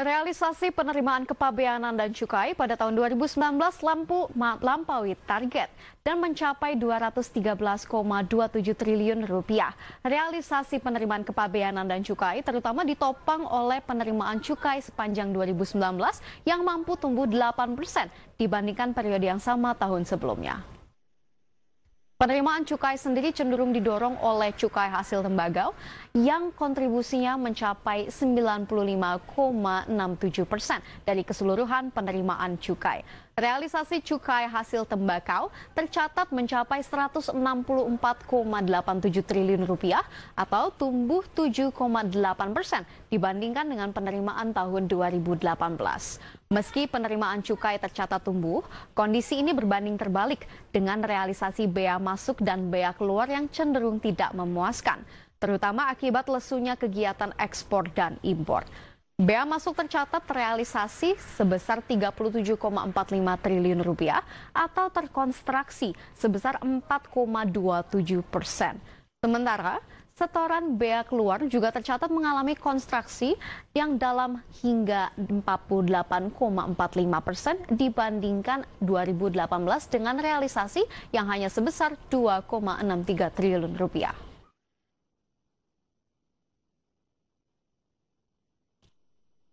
Realisasi penerimaan kepabeanan dan cukai pada tahun 2019 lampu lampaui target dan mencapai 213,27 triliun rupiah. Realisasi penerimaan kepabeanan dan cukai terutama ditopang oleh penerimaan cukai sepanjang 2019 yang mampu tumbuh 8 persen dibandingkan periode yang sama tahun sebelumnya. Penerimaan cukai sendiri cenderung didorong oleh cukai hasil tembagau yang kontribusinya mencapai 95,67 persen dari keseluruhan penerimaan cukai. Realisasi cukai hasil tembakau tercatat mencapai 164,87 triliun rupiah atau tumbuh 7,8 persen dibandingkan dengan penerimaan tahun 2018. Meski penerimaan cukai tercatat tumbuh, kondisi ini berbanding terbalik dengan realisasi bea masuk dan bea keluar yang cenderung tidak memuaskan terutama akibat lesunya kegiatan ekspor dan impor. Bea masuk tercatat realisasi sebesar 37,45 triliun rupiah atau terkonstruksi sebesar 4,27 persen. Sementara setoran bea keluar juga tercatat mengalami konstruksi yang dalam hingga 48,45 persen dibandingkan 2018 dengan realisasi yang hanya sebesar 2,63 triliun rupiah.